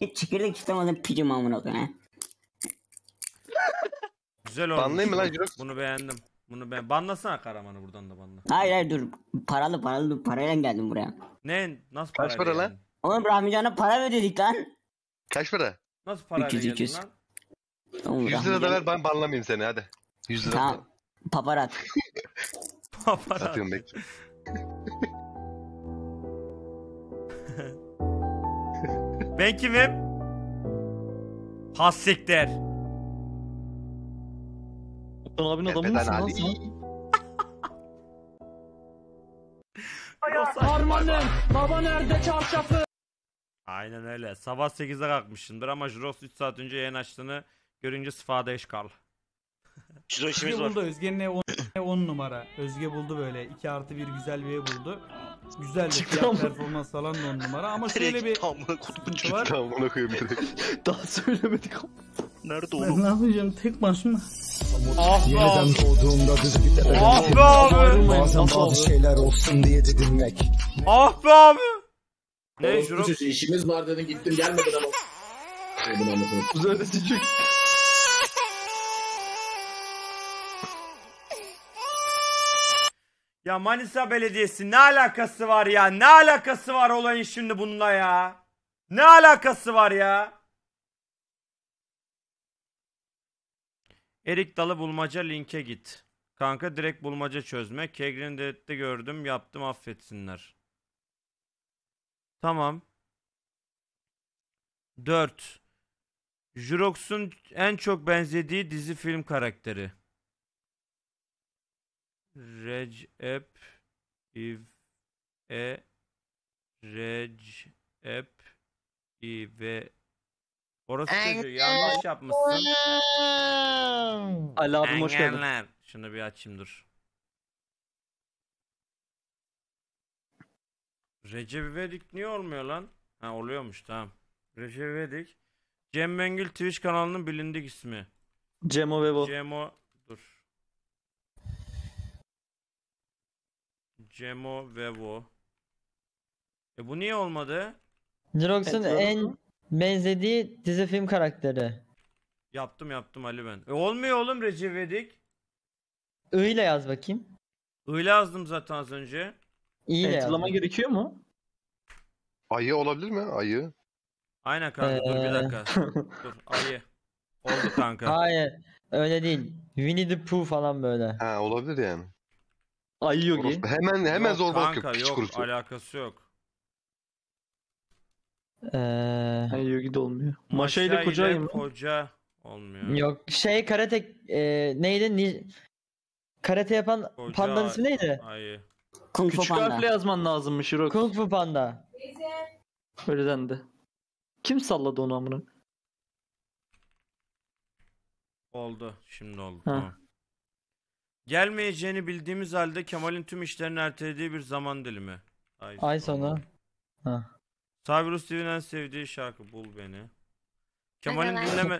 Hiç çekirdek istemedim picim amına koyayım. Güzel oldu. Banlayayım mı lan Jirox? Bunu beğendim. Bunu ben banlasana Karaman'ı buradan da banla. Hayır hayır dur. Paralı paralı dur. Parayla geldim buraya. Ne? Nasıl para? Kaç para lan? geldin? Oğlum Rahmi Can'a para verdik lan. Kaç para? Nasıl para 300, 200. lan? 100 lira da ver ben banlamayayım seni hadi. 100 lira. Tamam. Paparat. Papara. Atıyorum bekle. Ben kimim? Hassikler. Okan abinin adamı mısın lan sen? Harmanın baba nerede çarşafı? Aynen öyle. Sabah 8'de kalkmışsındır ama Juros 3 saat önce yayın açtığını görünce sıfada işgal. Juros işimiz var. Buldu Özge'nin 10 numara. Özge buldu böyle. 2 artı 1 güzel bir ev buldu. Güzel performans falan da on numara ama şöyle bir tam kutbun çıktı var. Tamına koyayım direkt. Daha söylemedik Nerede oğlum? Ben ne yapacağım tek başıma. Ah be abi. doğduğumda düz gider. Ah be abi. Bazen Nasıl bazı abi? şeyler olsun diye dedim didinmek. Ah be abi. Ne Jurok? işimiz var dedin gittim gelmedin ama. Şey, bu anlatayım. Güzel çocuk. Ya Manisa Belediyesi ne alakası var ya? Ne alakası var olayın şimdi bununla ya? Ne alakası var ya? Erik Dalı bulmaca linke git. Kanka direkt bulmaca çözme. Kegrin dedi gördüm yaptım affetsinler. Tamam. 4. Jurox'un en çok benzediği dizi film karakteri. Recep İv E Recep İve Orası çocuğu yanlış yapmışsın. Ali abim hoş geldin. Şunu bir açayım dur. Recep İvedik niye olmuyor lan? Ha oluyormuş tamam. Recep İvedik. Cem Mengül Twitch kanalının bilindik ismi. Cemo Vevo. Cemo Cemo Vevo. E bu niye olmadı? Jirox'un en benzediği dizi film karakteri. Yaptım yaptım Ali ben. E olmuyor oğlum Recep İvedik. I ile yaz bakayım. Öyle yazdım zaten az önce. İ ile yaz. gerekiyor mu? Ayı olabilir mi? Ayı. Aynen kanka dur bir ee. dakika. dur ayı. Oldu kanka. Hayır. Öyle değil. Winnie the Pooh falan böyle. Ha olabilir yani. Ay Yogi. Hemen hemen yok, zorbalık kanka, yok. hiç yok alakası yok. Ee... Ay Yogi de olmuyor. Maşa ile kocayım. Koca olmuyor. Yok şey karate e, neydi? Ni... Karate yapan koca... pandanın ismi neydi? Ayı. Kung Küçük Panda. harfle yazman lazımmış Hirok. Kung Fu Panda. Öyle dendi. Kim salladı onu amına? Oldu. Şimdi oldu. Ha. Tamam. Gelmeyeceğini bildiğimiz halde Kemal'in tüm işlerini ertelediği bir zaman dilimi. Ay, Ay sonu. Ha. TV'nin en sevdiği şarkı Bul Beni. Kemal'in dinleme...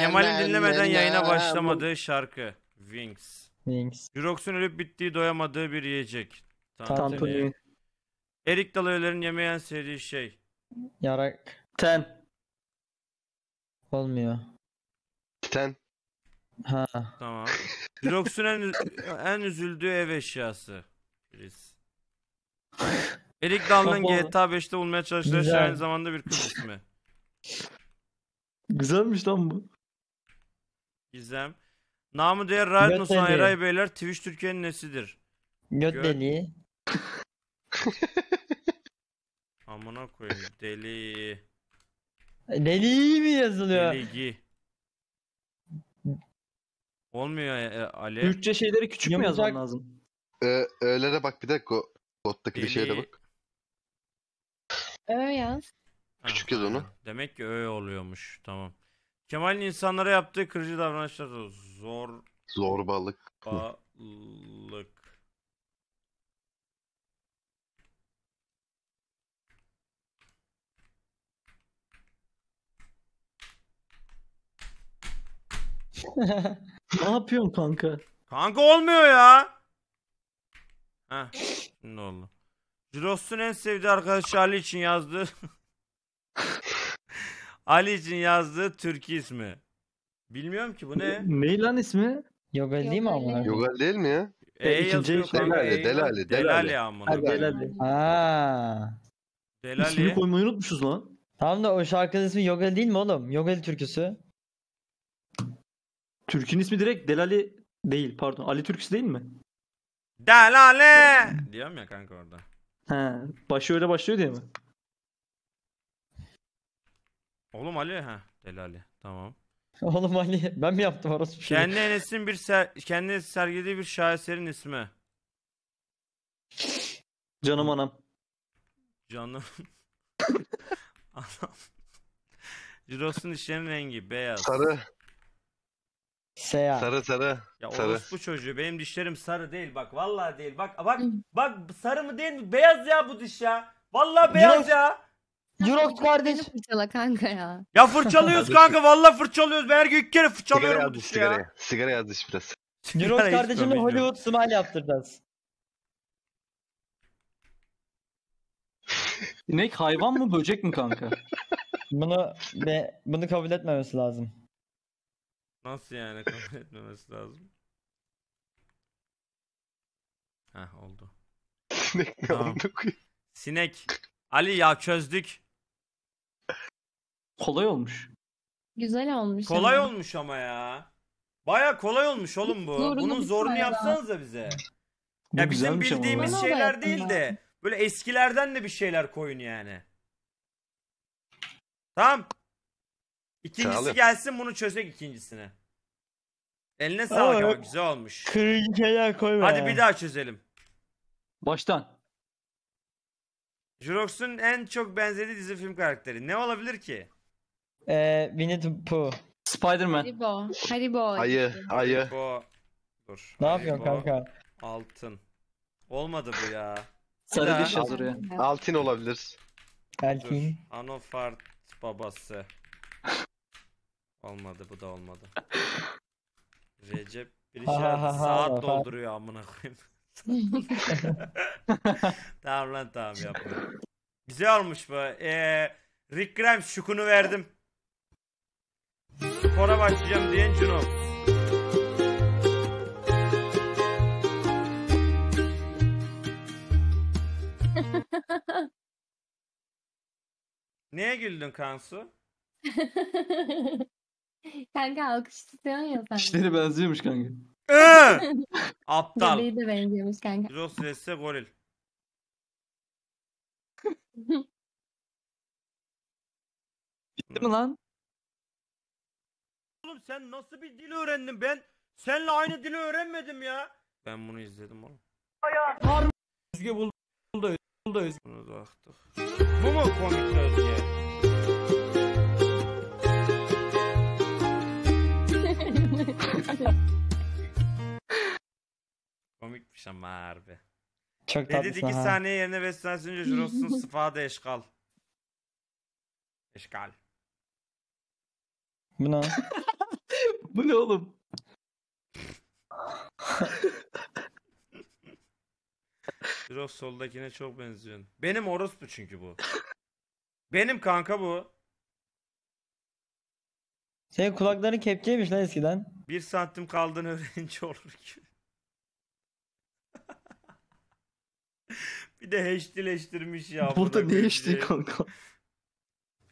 Kemal'in dinlemeden yayına başlamadığı şarkı Wings. Wings. Jurox'un ölüp bittiği doyamadığı bir yiyecek. Tantuni. Erik Dalayöler'in yemeyen sevdiği şey. Yarak. Ten. Olmuyor. Ten. Ha. Tamam. Linux'un en, en üzüldüğü ev eşyası. Priz. Eric Dal'ın Kapalı. GTA 5'te bulmaya çalıştığı şey aynı zamanda bir kız ismi. Güzelmiş lan bu. Gizem. Namı değer Riot Göt Ayray Beyler Twitch Türkiye'nin nesidir? Göt Göt- Amına koyayım deli. Deli mi yazılıyor? Deligi. Olmuyor e, e Ali. Türkçe şeyleri küçük mü Yumuşak- yazman lazım? Ee, öğlere bak bir de bottaki bir şeye de bak. Ö yaz. Ha, Küçük yaz onu. Demek ki öyle oluyormuş. Tamam. Kemal'in insanlara yaptığı kırıcı davranışlar zorbalık. Zorbalık. ne yapıyorsun kanka? Kanka olmuyor ya. Heh. Şimdi oldu. Jiros'un en sevdiği arkadaşı Ali için yazdığı Ali için yazdığı Türk ismi. Bilmiyorum ki bu ne? ne lan ismi? Yogal değil mi ama? Yogal değil mi ya? E, e ikinci yazıyor şey- kanka, Delali, Delali, Delali. Delali amına. Ha, koyayım. Delali. Aa. Delali. koymayı unutmuşuz lan. Tamam da o şarkının ismi Yogal değil mi oğlum? Yogal türküsü. Türk'ün ismi direkt Delali değil pardon. Ali Türküs değil mi? Delale! Diyorum ya kanka orada. He, başı öyle başlıyor diye mi? Oğlum Ali ha Delali tamam. Oğlum Ali ben mi yaptım orası bir şey? Kendi Enes'in bir ser kendi sergilediği bir şaheserin ismi. Canım anam. Canım. Anam. Ciros'un işlerin rengi beyaz. Sarı. Seyahat. Sarı sarı. Ya sarı. Bu çocuğu benim dişlerim sarı değil bak vallahi değil bak bak bak sarı mı değil mi beyaz ya bu diş ya. Vallahi beyaz ya. Yurok kardeş. Fırçala kanka ya. Ya fırçalıyoruz kanka vallahi fırçalıyoruz. Ben her gün iki kere fırçalıyorum sigara bu dişi sigara. ya. Sigara yaz diş biraz. Eurox kardeşimle Hollywood smile yaptıracağız. İnek hayvan mı böcek mi kanka? bunu be, bunu kabul etmemesi lazım. Nasıl yani kabul etmemesi lazım? Ha oldu. Sinek mi Tamam. Sinek. Ali ya çözdük. Kolay olmuş. Güzel olmuş. Kolay ama. olmuş ama ya. Baya kolay olmuş oğlum bu. Zorunu Bunun zorunu yapsanız da bize. Bu Ya bizim güzelmiş ama bildiğimiz şeyler değil de böyle eskilerden de bir şeyler koyun yani. Tamam. İkincisi Çağlı. gelsin bunu çözek ikincisini. Eline sağlık ama güzel olmuş. Kırıcı koyma Hadi bir daha çözelim. Baştan. Jurox'un en çok benzediği dizi film karakteri. Ne olabilir ki? Eee, Winnie the Pooh. Spider-Man. Haribo. Haribo. Ayı, ayı. Bu... Dur. Ne yapıyorsun kanka? Altın. Olmadı bu ya. Sarı diş yazıyor Altın olabilir. Altın. Anofart babası. Olmadı bu da olmadı. Recep bir saat dolduruyor amına koyayım. tamam lan tamam yapma. Güzel olmuş bu. Ee, Rick Grimes şukunu verdim. Spora başlayacağım diyen Cuno. Neye güldün Kansu? Kanka alkış istiyorsun ya sen. İşleri benziyormuş kanka. Ee! Aptal. Bebeği de benziyormuş kanka. Jos resse goril. Bitti mi lan? Oğlum sen nasıl bir dil öğrendin ben? Senle aynı dili öğrenmedim ya. Ben bunu izledim oğlum. Ya Özge buldu. Buldu. Özge. Bunu da aktık. Bu mu komik Özge? Komikmiş ama harbi. Çok tatlısın Edit 2 ha. saniye yerine 5 saniye Juros'un sıfada eşkal. Eşkal. Bu ne? Bu ne oğlum? Juros soldakine çok benziyorsun. Benim orospu çünkü bu. Benim kanka bu. Senin kulakların kepçeymiş lan eskiden. Bir santim kaldığını öğrenince olur ki. bir de heştileştirmiş ya. Burada ne heşti kanka?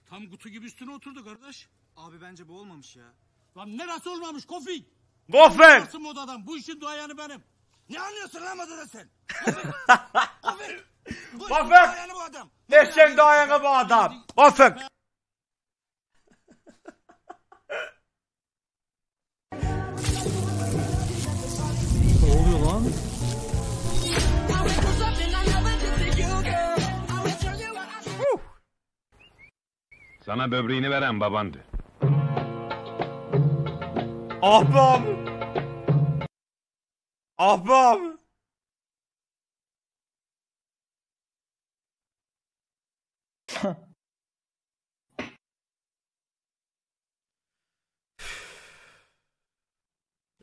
Tam kutu gibi üstüne oturdu kardeş. Abi bence bu olmamış ya. Lan ne nasıl olmamış Kofik? Kofik! Nasıl mod adam? Bu işin duayanı benim. Ne anlıyorsun lan modadan sen? Kofik! Kofik! Bu işin Kofik! duayanı bu adam. Neşen duayanı bu adam. Kofik! Sana böbreğini veren babandı. Ahbap! Ahbap! E,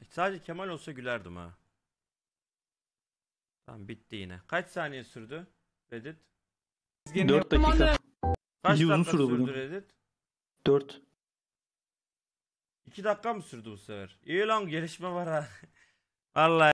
sadece Kemal olsa gülerdim ha. Tamam bitti yine. Kaç saniye sürdü? Reddit. 4 dakika. Kaç Video dakika sürdü sürdü bugün. Reddit? 4. 2 dakika mı sürdü bu sefer? İyi lan gelişme var ha. Vallahi